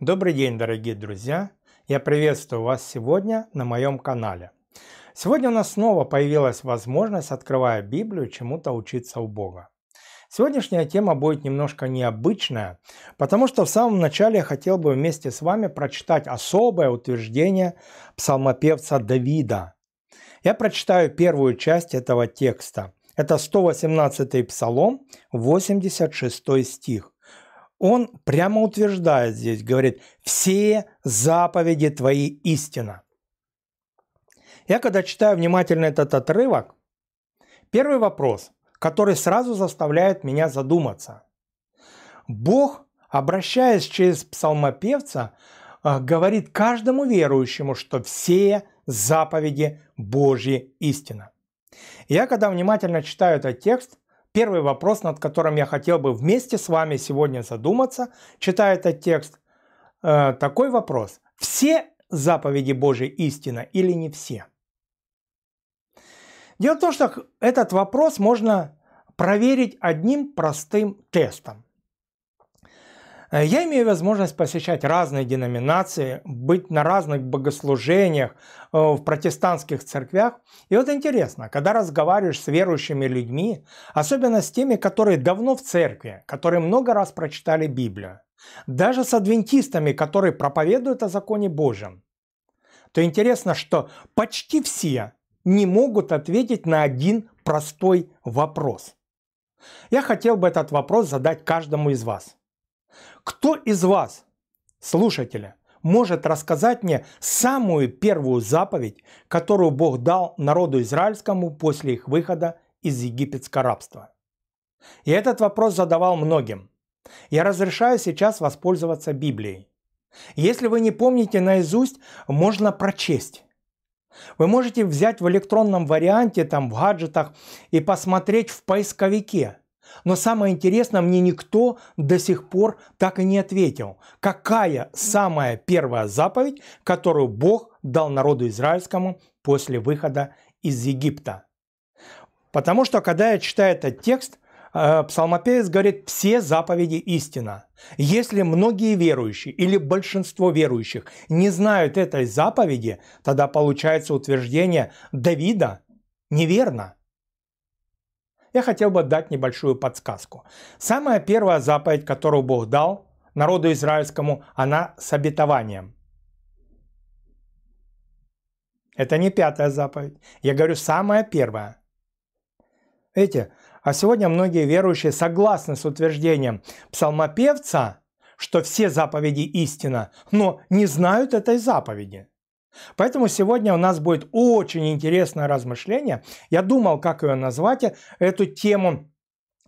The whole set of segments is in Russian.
Добрый день, дорогие друзья! Я приветствую вас сегодня на моем канале. Сегодня у нас снова появилась возможность, открывая Библию, чему-то учиться у Бога. Сегодняшняя тема будет немножко необычная, потому что в самом начале я хотел бы вместе с вами прочитать особое утверждение псалмопевца Давида. Я прочитаю первую часть этого текста. Это 118 псалом, 86 стих. Он прямо утверждает здесь, говорит, все заповеди твои истина. Я когда читаю внимательно этот отрывок, первый вопрос, который сразу заставляет меня задуматься. Бог, обращаясь через псалмопевца, а, говорит каждому верующему, что все заповеди Божьи истина. Я когда внимательно читаю этот текст, Первый вопрос, над которым я хотел бы вместе с вами сегодня задуматься, читая этот текст, э, такой вопрос. Все заповеди Божьей истина или не все? Дело в том, что этот вопрос можно проверить одним простым тестом. Э, я имею возможность посещать разные деноминации, быть на разных богослужениях, э, в протестантских церквях. И вот интересно, когда разговариваешь с верующими людьми, особенно с теми, которые давно в церкви, которые много раз прочитали Библию, даже с адвентистами, которые проповедуют о законе Божьем, то интересно, что почти все не могут ответить на один простой вопрос. Я хотел бы этот вопрос задать каждому из вас. Кто из вас, слушателя, может рассказать мне самую первую заповедь, которую Бог дал народу израильскому после их выхода из египетского рабства? И этот вопрос задавал многим. Я разрешаю сейчас воспользоваться Библией. Если вы не помните наизусть, можно прочесть. Вы можете взять в электронном варианте, там в гаджетах, и посмотреть в поисковике – но самое интересное, мне никто до сих пор так и не ответил, какая самая первая заповедь, которую Бог дал народу израильскому после выхода из Египта. Потому что, когда я читаю этот текст, э, псалмопевец говорит, все заповеди истина. Если многие верующие или большинство верующих не знают этой заповеди, тогда получается утверждение Давида неверно я хотел бы дать небольшую подсказку. Самая первая заповедь, которую Бог дал народу израильскому, она с обетованием. Это не пятая заповедь. Я говорю, самая первая. Видите, а сегодня многие верующие согласны с утверждением псалмопевца, что все заповеди истина, но не знают этой заповеди. Поэтому сегодня у нас будет очень интересное размышление. Я думал, как ее назвать, эту тему.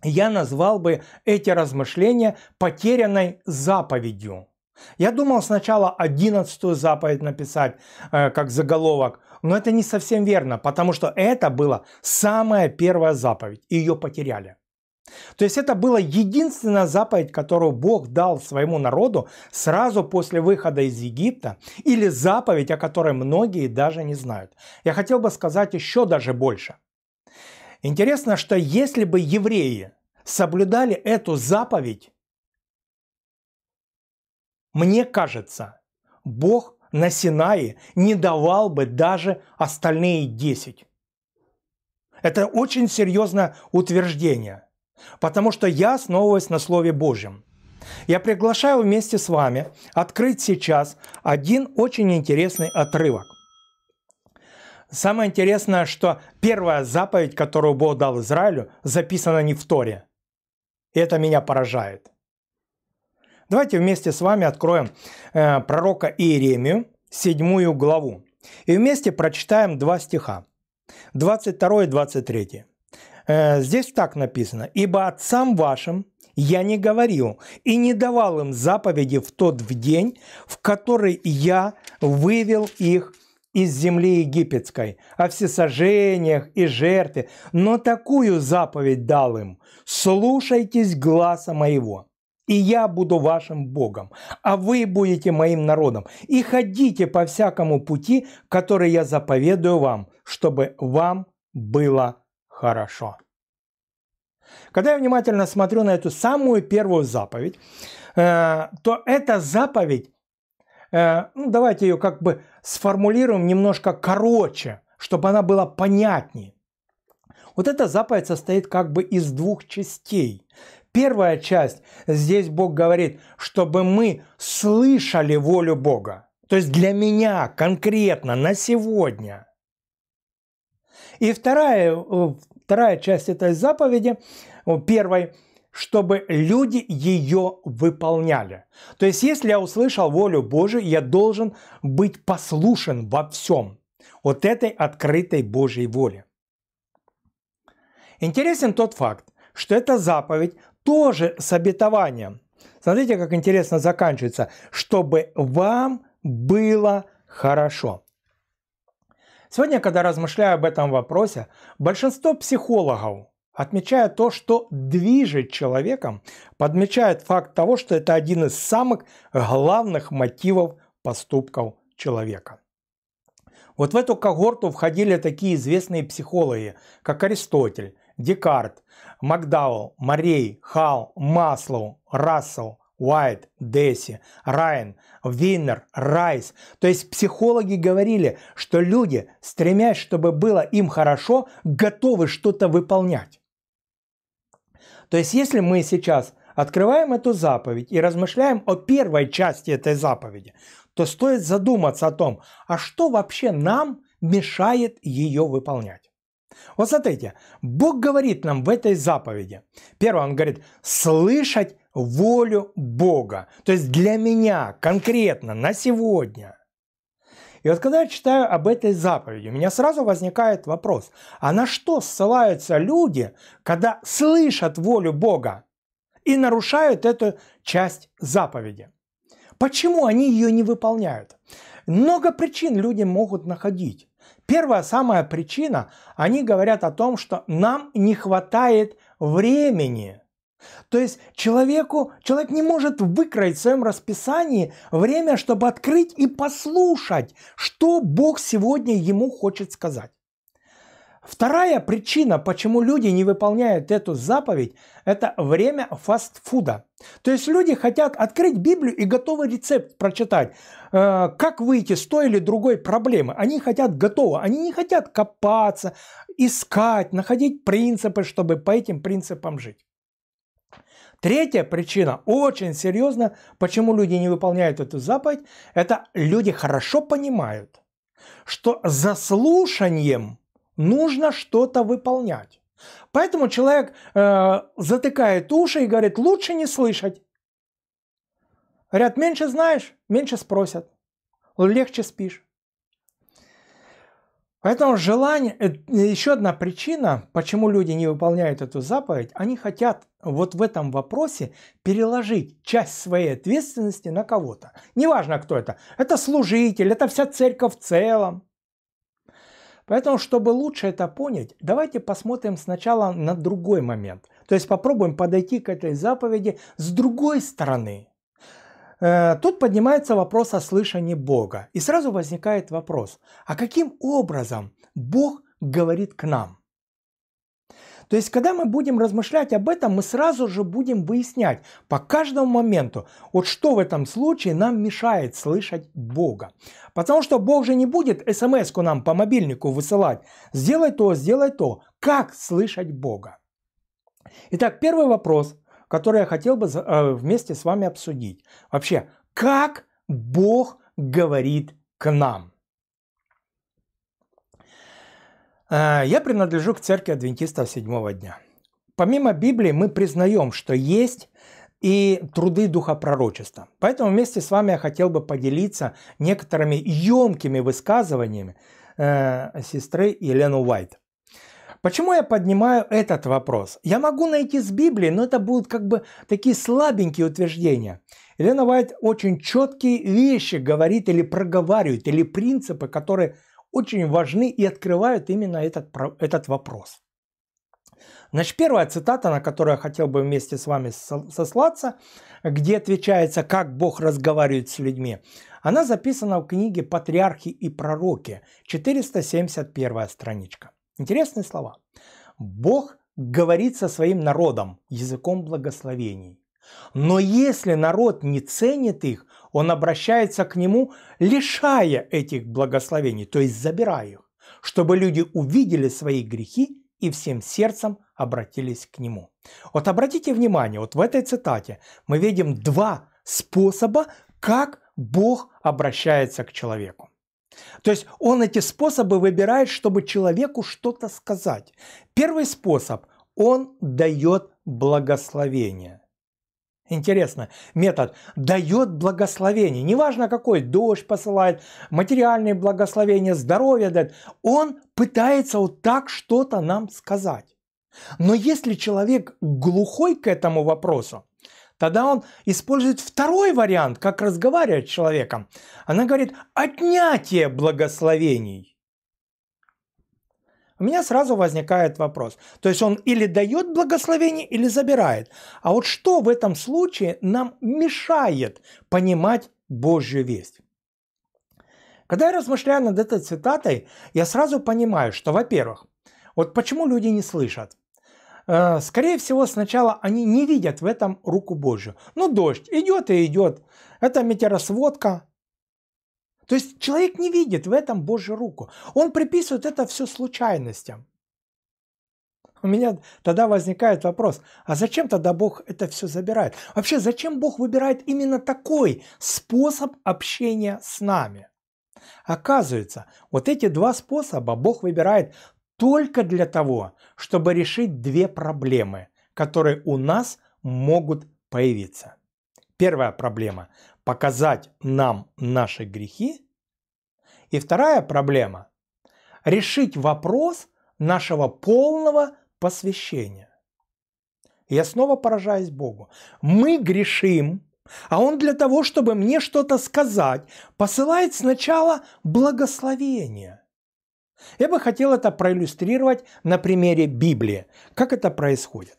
Я назвал бы эти размышления потерянной заповедью. Я думал сначала одиннадцатую заповедь написать э, как заголовок, но это не совсем верно, потому что это была самая первая заповедь, и ее потеряли. То есть это была единственная заповедь, которую Бог дал своему народу сразу после выхода из Египта, или заповедь, о которой многие даже не знают. Я хотел бы сказать еще даже больше. Интересно, что если бы евреи соблюдали эту заповедь, мне кажется, Бог на Синае не давал бы даже остальные десять. Это очень серьезное утверждение – потому что я основываюсь на Слове Божьем. Я приглашаю вместе с вами открыть сейчас один очень интересный отрывок. Самое интересное, что первая заповедь, которую Бог дал Израилю, записана не в Торе. И это меня поражает. Давайте вместе с вами откроем э, пророка Иеремию, седьмую главу. И вместе прочитаем два стиха, 22 и 23. Э, здесь так написано. «Ибо отцам вашим я не говорил и не давал им заповеди в тот в день, в который я вывел их из земли египетской, о всесожжениях и жертве, но такую заповедь дал им – слушайтесь гласа моего, и я буду вашим Богом, а вы будете моим народом, и ходите по всякому пути, который я заповедую вам, чтобы вам было хорошо. Когда я внимательно смотрю на эту самую первую заповедь, э, то эта заповедь, э, ну давайте ее как бы сформулируем немножко короче, чтобы она была понятнее. Вот эта заповедь состоит как бы из двух частей. Первая часть, здесь Бог говорит, чтобы мы слышали волю Бога. То есть для меня конкретно на сегодня – и вторая, э, вторая часть этой заповеди, э, первой, чтобы люди ее выполняли. То есть, если я услышал волю Божию, я должен быть послушен во всем вот этой открытой Божьей воле. Интересен тот факт, что эта заповедь тоже с обетованием. Смотрите, как интересно заканчивается, чтобы вам было хорошо. Сегодня, когда размышляю об этом вопросе, большинство психологов отмечая то, что движет человеком, подмечает факт того, что это один из самых главных мотивов поступков человека. Вот в эту когорту входили такие известные психологи, как Аристотель, Декарт, Макдауэлл, Морей, Хал, Маслоу, Рассел, Уайт, Десси, Райан, Виннер, Райс. То есть психологи говорили, что люди, стремясь, чтобы было им хорошо, готовы что-то выполнять. То есть если мы сейчас открываем эту заповедь и размышляем о первой части этой заповеди, то стоит задуматься о том, а что вообще нам мешает ее выполнять. Вот смотрите, Бог говорит нам в этой заповеди. Первое, Он говорит, слышать волю Бога. То есть для меня конкретно на сегодня. И вот когда я читаю об этой заповеди, у меня сразу возникает вопрос, а на что ссылаются люди, когда слышат волю Бога и нарушают эту часть заповеди? Почему они ее не выполняют? Много причин люди могут находить. Первая самая причина, они говорят о том, что нам не хватает времени – то есть человеку, человек не может выкроить в своем расписании время, чтобы открыть и послушать, что Бог сегодня ему хочет сказать. Вторая причина, почему люди не выполняют эту заповедь, это время фастфуда. То есть люди хотят открыть Библию и готовый рецепт прочитать, э, как выйти с той или другой проблемы. Они хотят готово, они не хотят копаться, искать, находить принципы, чтобы по этим принципам жить. Третья причина, очень серьезно, почему люди не выполняют эту заповедь, это люди хорошо понимают, что за слушанием нужно что-то выполнять. Поэтому человек э, затыкает уши и говорит, лучше не слышать. Говорят, меньше знаешь, меньше спросят, легче спишь. Поэтому желание, э, еще одна причина, почему люди не выполняют эту заповедь, они хотят вот в этом вопросе переложить часть своей ответственности на кого-то. Неважно, кто это. Это служитель, это вся церковь в целом. Поэтому, чтобы лучше это понять, давайте посмотрим сначала на другой момент. То есть попробуем подойти к этой заповеди с другой стороны. Э, тут поднимается вопрос о слышании Бога. И сразу возникает вопрос, а каким образом Бог говорит к нам? То есть, когда мы будем размышлять об этом, мы сразу же будем выяснять по каждому моменту, вот что в этом случае нам мешает слышать Бога. Потому что Бог же не будет смс-ку нам по мобильнику высылать. Сделай то, сделай то. Как слышать Бога? Итак, первый вопрос, который я хотел бы э, вместе с вами обсудить. Вообще, как Бог говорит к нам? А, я принадлежу к церкви адвентистов седьмого дня. Помимо Библии мы признаем, что есть и труды духа пророчества. Поэтому вместе с вами я хотел бы поделиться некоторыми емкими высказываниями э, сестры Елены Уайт. Почему я поднимаю этот вопрос? Я могу найти с Библии, но это будут как бы такие слабенькие утверждения. Елена Уайт очень четкие вещи говорит или проговаривает, или принципы, которые очень важны и открывают именно этот, этот вопрос. Значит, первая цитата, на которую я хотел бы вместе с вами сослаться, где отвечается, как Бог разговаривает с людьми, она записана в книге «Патриархи и пророки», 471 страничка. Интересные слова. Бог говорит со своим народом языком благословений. Но если народ не ценит их, он обращается к нему, лишая этих благословений, то есть забирая их, чтобы люди увидели свои грехи и всем сердцем обратились к нему. Вот обратите внимание, вот в этой цитате мы видим два способа, как Бог обращается к человеку. То есть он эти способы выбирает, чтобы человеку что-то сказать. Первый способ – он дает благословение. Интересно, метод дает благословение. Неважно какой, дождь посылает, материальные благословения, здоровье дает. Он пытается вот так что-то нам сказать. Но если человек глухой к этому вопросу, тогда он использует второй вариант, как разговаривать с человеком. Она говорит, отнятие благословений у меня сразу возникает вопрос. То есть он или дает благословение, или забирает. А вот что в этом случае нам мешает понимать Божью весть? Когда я размышляю над этой цитатой, я сразу понимаю, что, во-первых, вот почему люди не слышат. Э, скорее всего, сначала они не видят в этом руку Божью. Ну, дождь идет и идет. Это метеоросводка, то есть человек не видит в этом Божью руку. Он приписывает это все случайностям. У меня тогда возникает вопрос, а зачем тогда Бог это все забирает? Вообще, зачем Бог выбирает именно такой способ общения с нами? Оказывается, вот эти два способа Бог выбирает только для того, чтобы решить две проблемы, которые у нас могут появиться. Первая проблема показать нам наши грехи. И вторая проблема – решить вопрос нашего полного посвящения. Я снова поражаюсь Богу. Мы грешим, а Он для того, чтобы мне что-то сказать, посылает сначала благословение. Я бы хотел это проиллюстрировать на примере Библии. Как это происходит?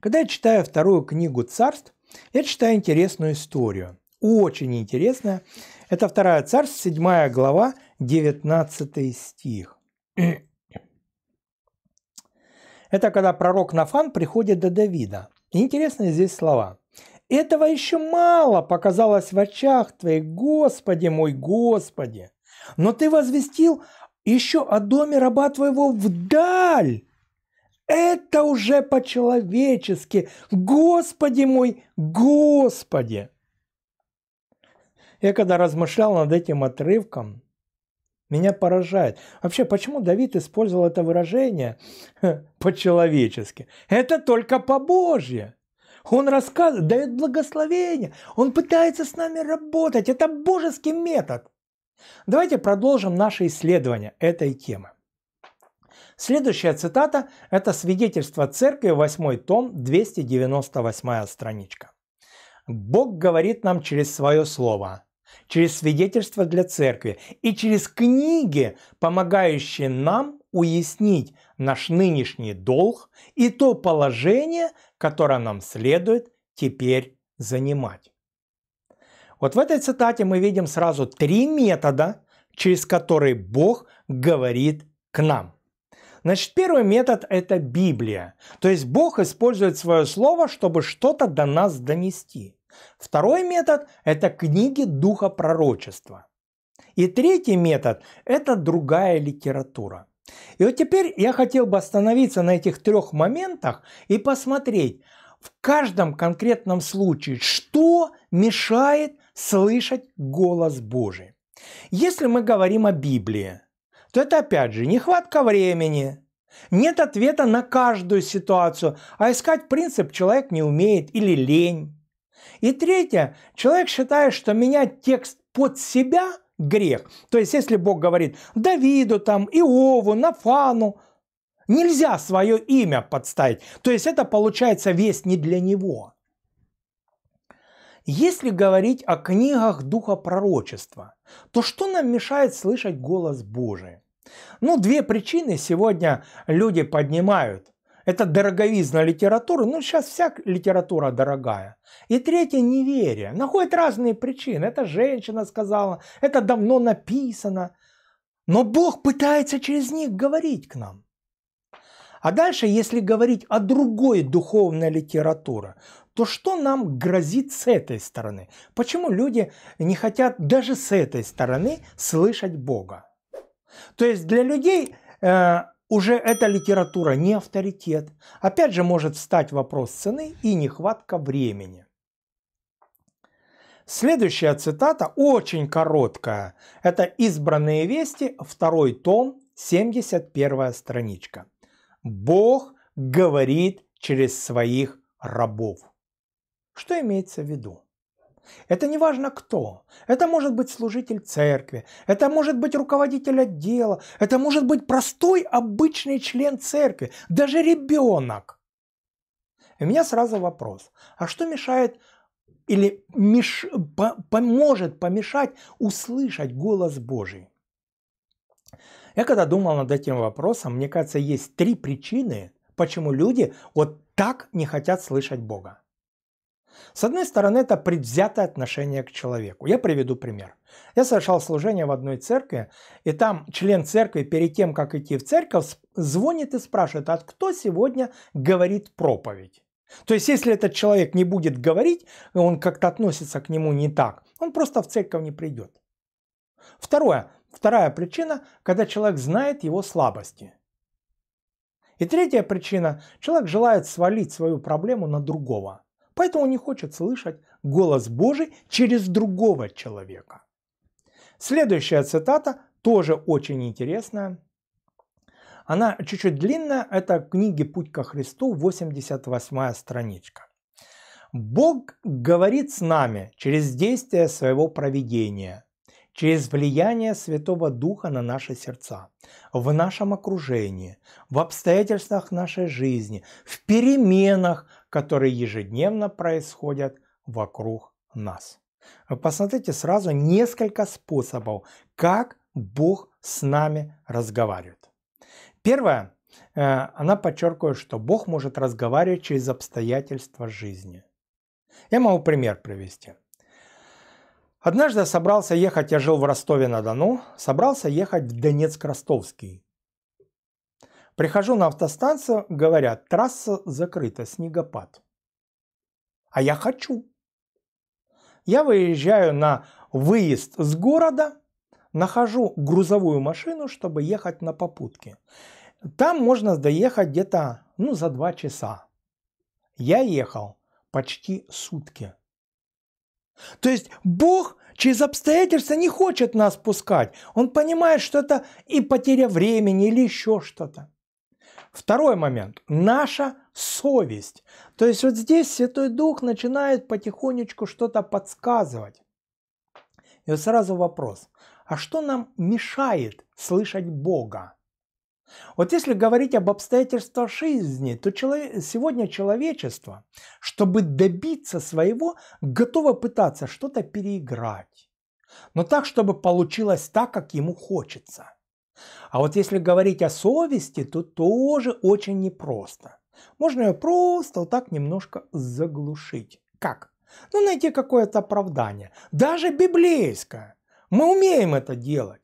Когда я читаю вторую книгу царств, я читаю интересную историю. Очень интересная. Это 2 Царств, 7 глава, 19 стих. Это когда пророк Нафан приходит до Давида. интересные здесь слова. «Этого еще мало показалось в очах твоих, Господи мой, Господи! Но ты возвестил еще о доме раба твоего вдаль, это уже по-человечески. Господи мой, Господи! Я когда размышлял над этим отрывком, меня поражает. Вообще, почему Давид использовал это выражение по-человечески? Это только по-божье. Он рассказывает, дает благословение. Он пытается с нами работать. Это божеский метод. Давайте продолжим наше исследование этой темы. Следующая цитата – это свидетельство церкви, 8 том, 298 страничка. Бог говорит нам через свое слово, через свидетельство для церкви и через книги, помогающие нам уяснить наш нынешний долг и то положение, которое нам следует теперь занимать. Вот в этой цитате мы видим сразу три метода, через которые Бог говорит к нам. Значит, первый метод – это Библия. То есть Бог использует свое слово, чтобы что-то до нас донести. Второй метод – это книги духа пророчества. И третий метод – это другая литература. И вот теперь я хотел бы остановиться на этих трех моментах и посмотреть в каждом конкретном случае, что мешает слышать голос Божий. Если мы говорим о Библии, то это опять же нехватка времени. Нет ответа на каждую ситуацию, а искать принцип человек не умеет или лень. И третье, человек считает, что менять текст под себя – грех. То есть, если Бог говорит Давиду, там, Иову, Нафану, нельзя свое имя подставить. То есть, это получается весь не для него. Если говорить о книгах Духа Пророчества, то что нам мешает слышать голос Божий? Ну, две причины сегодня люди поднимают. Это дороговизна литературы, ну сейчас вся литература дорогая. И третье – неверие. Находят разные причины. Это женщина сказала, это давно написано. Но Бог пытается через них говорить к нам. А дальше, если говорить о другой духовной литературе, то что нам грозит с этой стороны? Почему люди не хотят даже с этой стороны слышать Бога? То есть для людей э, уже эта литература не авторитет. Опять же может встать вопрос цены и нехватка времени. Следующая цитата очень короткая. Это «Избранные вести», второй том, 71 страничка. «Бог говорит через своих рабов». Что имеется в виду? Это не важно кто. Это может быть служитель церкви, это может быть руководитель отдела, это может быть простой обычный член церкви, даже ребенок. И у меня сразу вопрос, а что мешает или меш, по, поможет помешать услышать голос Божий? Я когда думал над этим вопросом, мне кажется, есть три причины, почему люди вот так не хотят слышать Бога. С одной стороны, это предвзятое отношение к человеку. Я приведу пример. Я совершал служение в одной церкви, и там член церкви перед тем, как идти в церковь, звонит и спрашивает, а кто сегодня говорит проповедь? То есть, если этот человек не будет говорить, он как-то относится к нему не так, он просто в церковь не придет. Второе. Вторая причина, когда человек знает его слабости. И третья причина, человек желает свалить свою проблему на другого – поэтому не хочет слышать голос Божий через другого человека. Следующая цитата тоже очень интересная. Она чуть-чуть длинная, это в книге «Путь ко Христу», 88 страничка. «Бог говорит с нами через действие своего проведения, через влияние Святого Духа на наши сердца, в нашем окружении, в обстоятельствах нашей жизни, в переменах, которые ежедневно происходят вокруг нас. Вы посмотрите сразу несколько способов, как Бог с нами разговаривает. Первое, э, она подчеркивает, что Бог может разговаривать через обстоятельства жизни. Я могу пример привести. Однажды собрался ехать, я жил в Ростове-на-Дону, собрался ехать в Донецк-Ростовский Прихожу на автостанцию, говорят, трасса закрыта, снегопад. А я хочу. Я выезжаю на выезд с города, нахожу грузовую машину, чтобы ехать на попутке. Там можно доехать где-то ну, за два часа. Я ехал почти сутки. То есть Бог через обстоятельства не хочет нас пускать. Он понимает, что это и потеря времени, или еще что-то. Второй момент. Наша совесть. То есть вот здесь Святой Дух начинает потихонечку что-то подсказывать. И вот сразу вопрос. А что нам мешает слышать Бога? Вот если говорить об обстоятельствах жизни, то человек, сегодня человечество, чтобы добиться своего, готово пытаться что-то переиграть. Но так, чтобы получилось так, как ему хочется – а вот если говорить о совести, то тоже очень непросто. Можно ее просто вот так немножко заглушить. Как? Ну, найти какое-то оправдание. Даже библейское. Мы умеем это делать.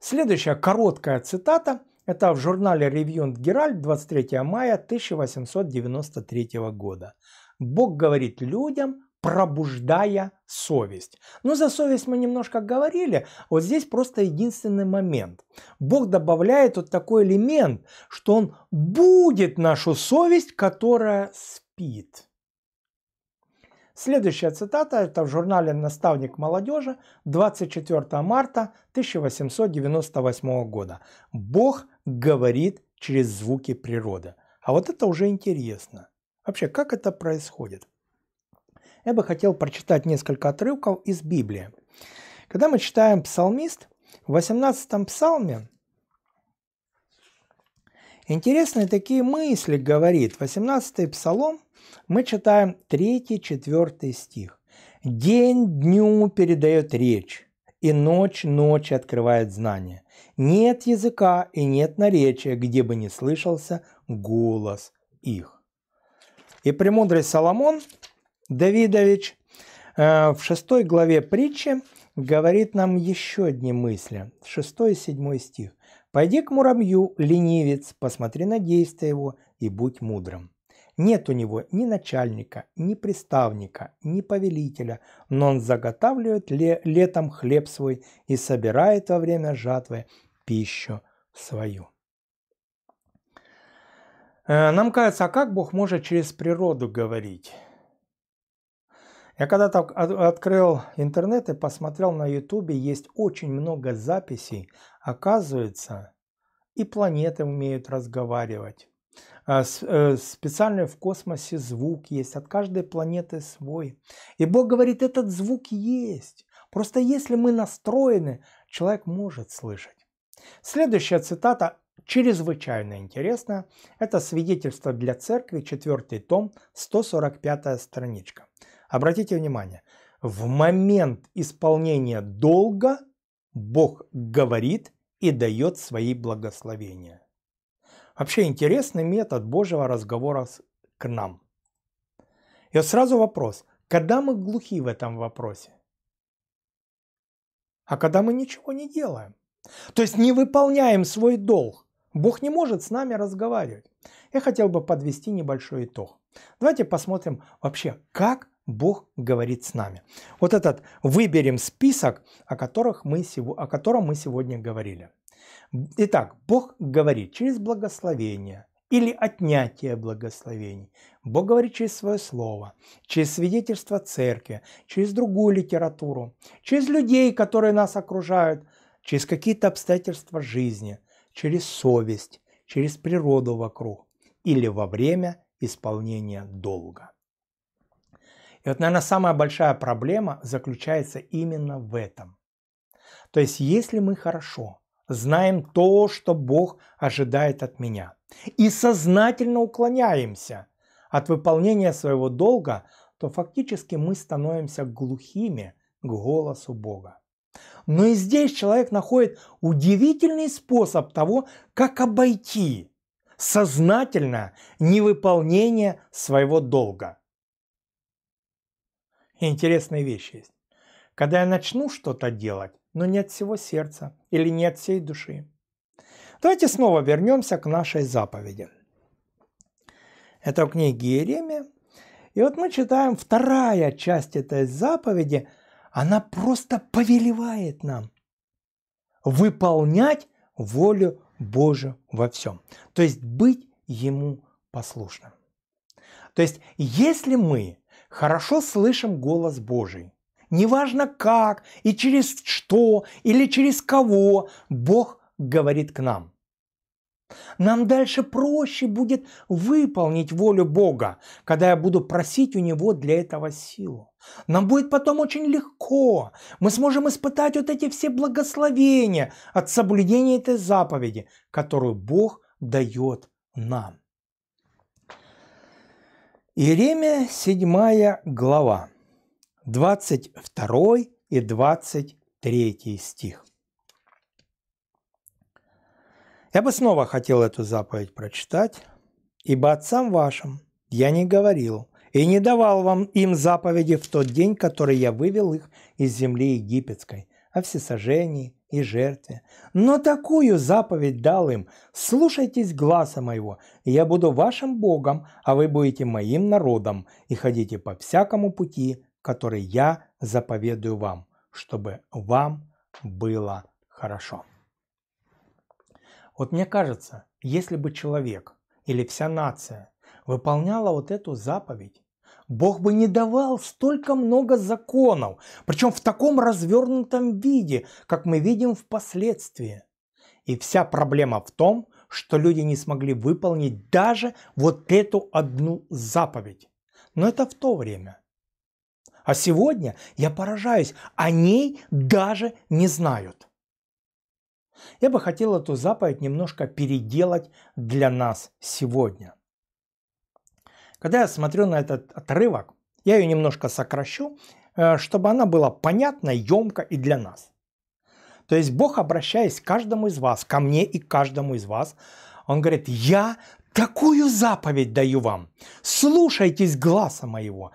Следующая короткая цитата – это в журнале «Ревьюнт Геральт» 23 мая 1893 года. Бог говорит людям пробуждая совесть. Но за совесть мы немножко говорили. Вот здесь просто единственный момент. Бог добавляет вот такой элемент, что Он будет нашу совесть, которая спит. Следующая цитата это в журнале «Наставник молодежи» 24 марта 1898 года. «Бог говорит через звуки природы». А вот это уже интересно. Вообще, как это происходит? я бы хотел прочитать несколько отрывков из Библии. Когда мы читаем псалмист, в 18 псалме интересные такие мысли говорит. 18 псалом мы читаем 3-4 стих. «День дню передает речь, и ночь ночи открывает знание. Нет языка и нет наречия, где бы не слышался голос их». И премудрый Соломон Давидович э, в шестой главе притчи говорит нам еще одни мысли. Шестой и седьмой стих. «Пойди к муравью, ленивец, посмотри на действия его и будь мудрым». Нет у него ни начальника, ни приставника, ни повелителя, но он заготавливает ле летом хлеб свой и собирает во время жатвы пищу свою. Э, нам кажется, а как Бог может через природу говорить? Я когда-то открыл интернет и посмотрел на ютубе, есть очень много записей. Оказывается, и планеты умеют разговаривать. А, э, Специальный в космосе звук есть, от каждой планеты свой. И Бог говорит, этот звук есть. Просто если мы настроены, человек может слышать. Следующая цитата чрезвычайно интересна, Это свидетельство для церкви, 4 том, 145 страничка. Обратите внимание, в момент исполнения долга Бог говорит и дает свои благословения. Вообще интересный метод Божьего разговора к нам. И вот сразу вопрос, когда мы глухи в этом вопросе? А когда мы ничего не делаем? То есть не выполняем свой долг. Бог не может с нами разговаривать. Я хотел бы подвести небольшой итог. Давайте посмотрим вообще, как Бог говорит с нами. Вот этот выберем список, о, которых мы, о котором мы сегодня говорили. Итак, Бог говорит через благословение или отнятие благословений. Бог говорит через свое слово, через свидетельство церкви, через другую литературу, через людей, которые нас окружают, через какие-то обстоятельства жизни, через совесть, через природу вокруг или во время исполнения долга. И вот, наверное, самая большая проблема заключается именно в этом. То есть, если мы хорошо знаем то, что Бог ожидает от меня, и сознательно уклоняемся от выполнения своего долга, то фактически мы становимся глухими к голосу Бога. Но и здесь человек находит удивительный способ того, как обойти сознательное невыполнение своего долга интересные вещи есть. Когда я начну что-то делать, но не от всего сердца или не от всей души. Давайте снова вернемся к нашей заповеди. Это в книге Иеремия. И вот мы читаем вторая часть этой заповеди. Она просто повелевает нам выполнять волю Божию во всем. То есть быть Ему послушным. То есть если мы хорошо слышим голос Божий. Неважно как и через что или через кого Бог говорит к нам. Нам дальше проще будет выполнить волю Бога, когда я буду просить у Него для этого силу. Нам будет потом очень легко. Мы сможем испытать вот эти все благословения от соблюдения этой заповеди, которую Бог дает нам. Иеремия 7 глава, 22 и 23 стих. Я бы снова хотел эту заповедь прочитать, ибо отцам вашим я не говорил и не давал вам им заповеди в тот день, который я вывел их из земли египетской, о всесожжении, и жертве. Но такую заповедь дал им «Слушайтесь глаза моего, и я буду вашим Богом, а вы будете моим народом, и ходите по всякому пути, который я заповедую вам, чтобы вам было хорошо». Вот мне кажется, если бы человек или вся нация выполняла вот эту заповедь, Бог бы не давал столько много законов, причем в таком развернутом виде, как мы видим впоследствии. И вся проблема в том, что люди не смогли выполнить даже вот эту одну заповедь. Но это в то время. А сегодня я поражаюсь, о ней даже не знают. Я бы хотел эту заповедь немножко переделать для нас сегодня. Когда я смотрю на этот отрывок, я ее немножко сокращу, э, чтобы она была понятна, емко и для нас. То есть Бог, обращаясь к каждому из вас, ко мне и каждому из вас, Он говорит, я такую заповедь даю вам, слушайтесь глаза моего,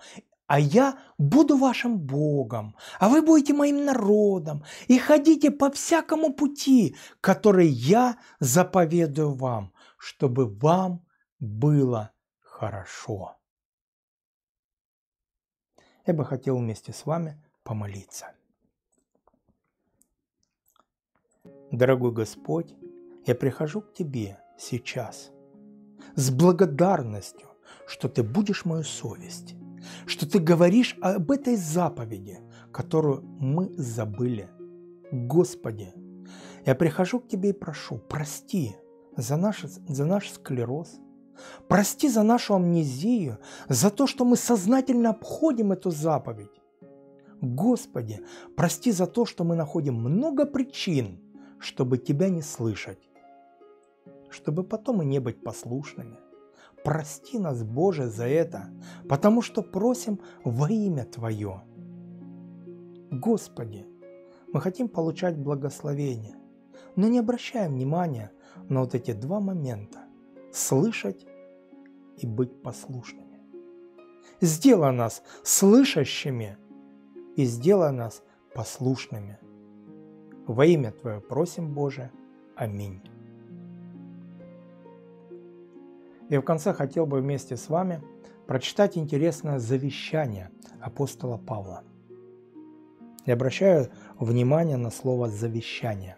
а я буду вашим Богом, а вы будете моим народом, и ходите по всякому пути, который я заповедую вам, чтобы вам было хорошо. Я бы хотел вместе с вами помолиться. Дорогой Господь, я прихожу к Тебе сейчас с благодарностью, что Ты будешь мою совесть, что Ты говоришь об этой заповеди, которую мы забыли. Господи, я прихожу к Тебе и прошу, прости за наш, за наш склероз – Прости за нашу амнезию, за то, что мы сознательно обходим эту заповедь. Господи, прости за то, что мы находим много причин, чтобы Тебя не слышать, чтобы потом и не быть послушными. Прости нас, Боже, за это, потому что просим во имя Твое. Господи, мы хотим получать благословение, но не обращаем внимания на вот эти два момента слышать и быть послушными. Сделай нас слышащими и сделай нас послушными. Во имя Твое просим, Боже. Аминь. И в конце хотел бы вместе с вами прочитать интересное завещание апостола Павла. Я обращаю внимание на слово «завещание»,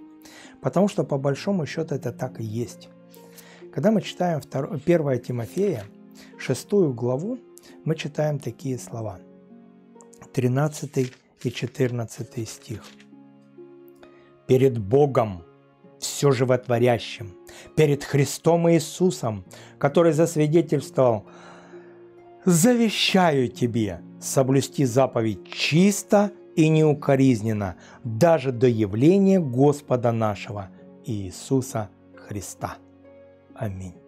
потому что по большому счету это так и есть – когда мы читаем 2, 1 Тимофея, 6 главу, мы читаем такие слова. 13 и 14 стих. «Перед Богом, все животворящим, перед Христом Иисусом, который засвидетельствовал, завещаю тебе соблюсти заповедь чисто и неукоризненно, даже до явления Господа нашего Иисуса Христа. Amém.